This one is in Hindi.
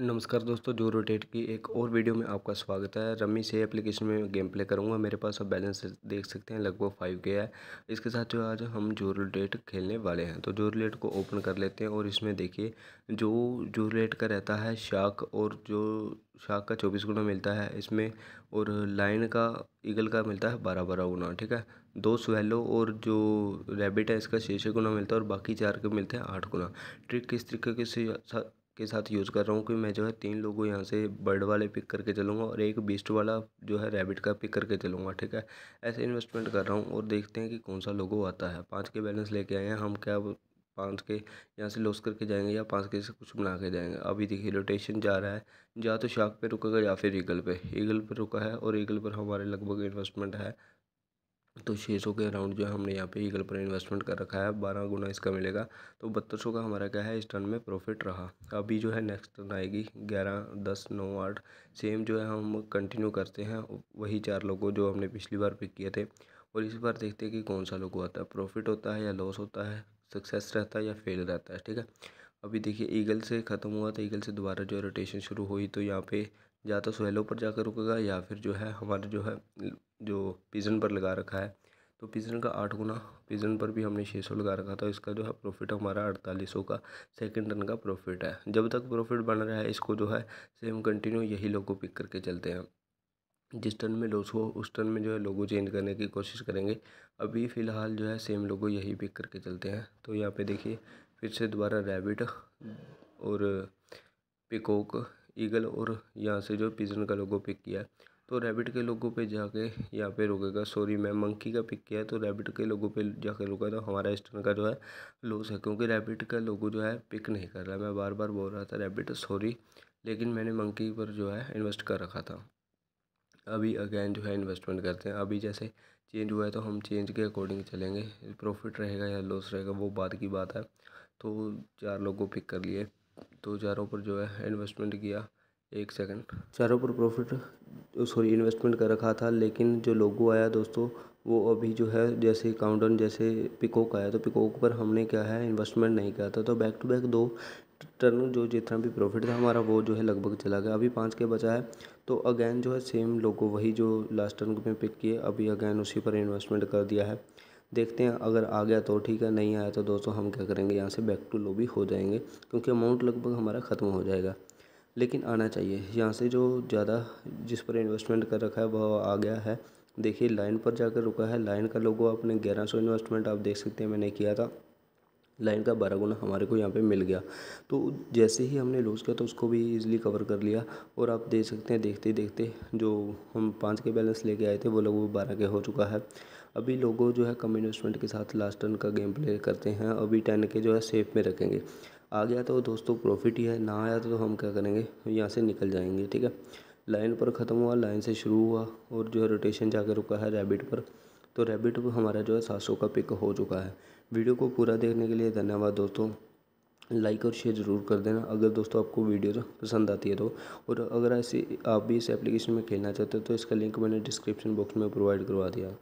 नमस्कार दोस्तों जो रोटेट की एक और वीडियो में आपका स्वागत है रमी से एप्लीकेशन में गेम प्ले करूँगा मेरे पास अब बैलेंस देख सकते हैं लगभग फाइव के है इसके साथ जो आज हम जो रोटेट खेलने वाले हैं तो जो रोलेट को ओपन कर लेते हैं और इसमें देखिए जो जो रोलेट का रहता है शाक और जो शाक का चौबीस गुना मिलता है इसमें और लाइन का ईगल का मिलता है बारह बारह गुना ठीक है दो सुहेलो और जो रैबिट है इसका छः छः गुना मिलता है और बाकी चार के मिलते हैं आठ गुना ट्रिक किस तरीके के के साथ यूज़ कर रहा हूँ कि मैं जो है तीन लोगों यहाँ से बर्ड वाले पिक करके चलूँगा और एक बीस्ट वाला जो है रैबिट का पिक करके चलूँगा ठीक है ऐसे इन्वेस्टमेंट कर रहा हूँ और देखते हैं कि कौन सा लोगो आता है पाँच के बैलेंस लेके आए हैं हम क्या पाँच के यहाँ से लॉस करके जाएंगे या पाँच के से कुछ बना के जाएंगे अभी देखिए रोटेशन जा रहा है या तो शार्क पे रुकेगा या फिर ईगल पे ईगल पे रुका है और ईगल पर हमारे लगभग इन्वेस्टमेंट है तो छः सौ के अराउंड जो है हमने यहाँ पे ईगल पर इन्वेस्टमेंट कर रखा है बारह गुना इसका मिलेगा तो बहत्तर सौ का हमारा क्या है इस टर्न में प्रॉफिट रहा अभी जो है नेक्स्ट टर्न आएगी ग्यारह दस नौ आठ सेम जो है हम कंटिन्यू करते हैं वही चार लोगों जो हमने पिछली बार पिक किए थे और इस बार देखते हैं कि कौन सा लोगो आता है प्रॉफिट होता है या लॉस होता है सक्सेस रहता है या फेल रहता है ठीक है अभी देखिए ईगल से ख़त्म हुआ था ईगल से दोबारा जो रोटेशन शुरू हुई तो यहाँ पे या तो सोहेलो पर जाकर रुकेगा या फिर जो है हमारे जो है जो पिजन पर लगा रखा है तो पिजन का आठ गुना पिजन पर भी हमने छः सौ लगा रखा था इसका जो है प्रॉफिट हमारा अड़तालीस सौ का सेकंड टन का प्रॉफिट है जब तक प्रॉफिट बन रहा है इसको जो है सेम कंटिन्यू यही लोगों पिक करके चलते हैं जिस टन में लॉस हो उस टन में जो है लोगों चेंज करने की कोशिश करेंगे अभी फ़िलहाल जो है सेम लोगों यही पिक करके चलते हैं तो यहाँ पे देखिए फिर से दोबारा रैबिट और पिकोक ईगल और यहाँ से जो पिजन का लोगो पिक किया है तो रैबिट के लोगों पे जाके यहाँ पे रुकेगा सॉरी मैं मंकी का पिक किया है तो रैबिट के लोगों पे जाके रुका तो हमारा स्टन का जो है लॉस है क्योंकि रैबिट का लोगो जो है पिक नहीं कर रहा मैं बार बार बोल रहा था रैबिट सॉरी लेकिन मैंने मंकी पर जो है इन्वेस्ट कर रखा था अभी अगेन जो है इन्वेस्टमेंट करते हैं अभी जैसे चेंज हुआ है तो हम चेंज के अकॉर्डिंग चलेंगे प्रॉफिट रहेगा या लॉस रहेगा वो बात की बात है तो चार लोग को पिक कर लिए तो चारों पर जो है इन्वेस्टमेंट किया एक सेकंड चारों पर प्रॉफिट सॉरी इन्वेस्टमेंट कर रखा था लेकिन जो लोगो आया दोस्तों वो अभी जो है जैसे काउंटन जैसे पिकोक आया तो पिकोक पर हमने क्या है इन्वेस्टमेंट नहीं किया था तो बैक टू बैक दो टर्न जो जितना भी प्रॉफिट था हमारा वो जो है लगभग चला गया अभी पाँच के बचा है तो अगेन जो है सेम लोगो वही जो लास्ट टर्न में पिक किए अभी अगेन उसी पर इन्वेस्टमेंट कर दिया है देखते हैं अगर आ गया तो ठीक है नहीं आया तो दोस्तों हम क्या करेंगे यहाँ से बैक टू लोबी हो जाएंगे क्योंकि अमाउंट लगभग हमारा ख़त्म हो जाएगा लेकिन आना चाहिए यहाँ से जो ज़्यादा जिस पर इन्वेस्टमेंट कर रखा है वह आ गया है देखिए लाइन पर जाकर रुका है लाइन का लोगो आपने ग्यारह सौ इन्वेस्टमेंट आप देख सकते हैं मैंने किया था लाइन का बारह गुना हमारे को यहाँ पे मिल गया तो जैसे ही हमने लूज किया तो उसको भी ईजिली कवर कर लिया और आप देख सकते हैं देखते देखते जो हम पाँच के बैलेंस लेके आए थे वो लोग वो बारह के हो चुका है अभी लोगों जो है कम इन्वेस्टमेंट के साथ लास्ट टर्न का गेम प्ले करते हैं अभी टेन के जो है सेफ में रखेंगे आ गया तो दोस्तों प्रॉफिट ही है ना आया तो, हम क्या करेंगे यहाँ से निकल जाएंगे ठीक है लाइन पर ख़त्म हुआ लाइन से शुरू हुआ और जो है रोटेशन जाकर रुका है रेबिट पर तो रैबिट हमारा जो है सात सौ का पिक हो चुका है वीडियो को पूरा देखने के लिए धन्यवाद दोस्तों लाइक और शेयर ज़रूर कर देना अगर दोस्तों आपको वीडियो पसंद आती है तो और अगर ऐसी आप भी इस एप्लीकेशन में खेलना चाहते हो तो इसका लिंक मैंने डिस्क्रिप्शन बॉक्स में प्रोवाइड करवा दिया